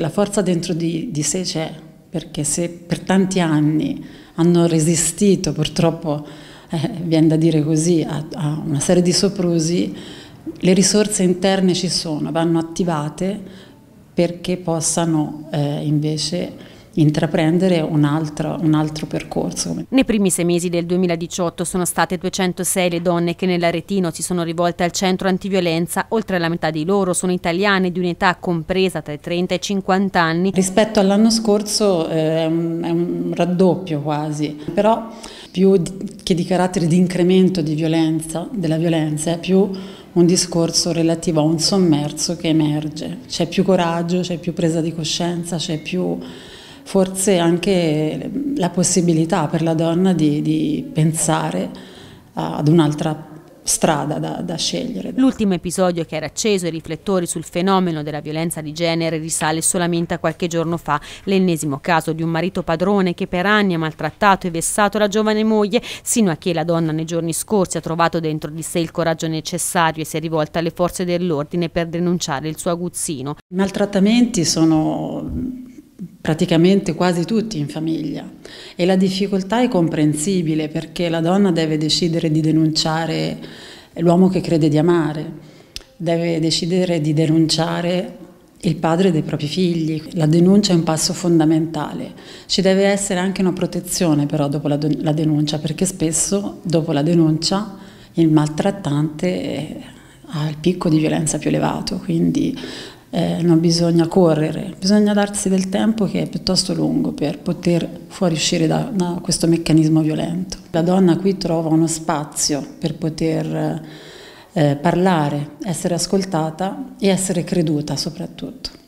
La forza dentro di, di sé c'è, perché se per tanti anni hanno resistito, purtroppo eh, viene da dire così, a, a una serie di soprusi, le risorse interne ci sono, vanno attivate perché possano eh, invece intraprendere un altro, un altro percorso. Nei primi sei mesi del 2018 sono state 206 le donne che nell'Aretino si sono rivolte al centro antiviolenza, oltre alla metà di loro sono italiane di un'età compresa tra i 30 e i 50 anni. Rispetto all'anno scorso eh, è, un, è un raddoppio quasi, però più che di carattere di incremento di violenza, della violenza, è più un discorso relativo a un sommerso che emerge. C'è più coraggio, c'è più presa di coscienza, c'è più forse anche la possibilità per la donna di, di pensare ad un'altra strada da, da scegliere. L'ultimo episodio che era acceso i riflettori sul fenomeno della violenza di genere risale solamente a qualche giorno fa, l'ennesimo caso di un marito padrone che per anni ha maltrattato e vessato la giovane moglie, sino a che la donna nei giorni scorsi ha trovato dentro di sé il coraggio necessario e si è rivolta alle forze dell'ordine per denunciare il suo aguzzino. I maltrattamenti sono praticamente quasi tutti in famiglia e la difficoltà è comprensibile perché la donna deve decidere di denunciare l'uomo che crede di amare, deve decidere di denunciare il padre dei propri figli. La denuncia è un passo fondamentale. Ci deve essere anche una protezione però dopo la, la denuncia perché spesso dopo la denuncia il maltrattante ha il picco di violenza più elevato, quindi eh, non bisogna correre, bisogna darsi del tempo che è piuttosto lungo per poter fuoriuscire da, da questo meccanismo violento. La donna qui trova uno spazio per poter eh, parlare, essere ascoltata e essere creduta soprattutto.